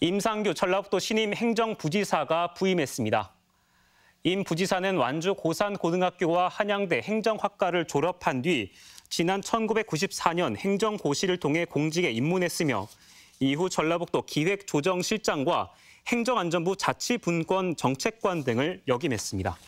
임상규 전라북도 신임 행정부지사가 부임했습니다. 임 부지사는 완주 고산고등학교와 한양대 행정학과를 졸업한 뒤 지난 1994년 행정고시를 통해 공직에 입문했으며 이후 전라북도 기획조정실장과 행정안전부 자치분권 정책관 등을 역임했습니다.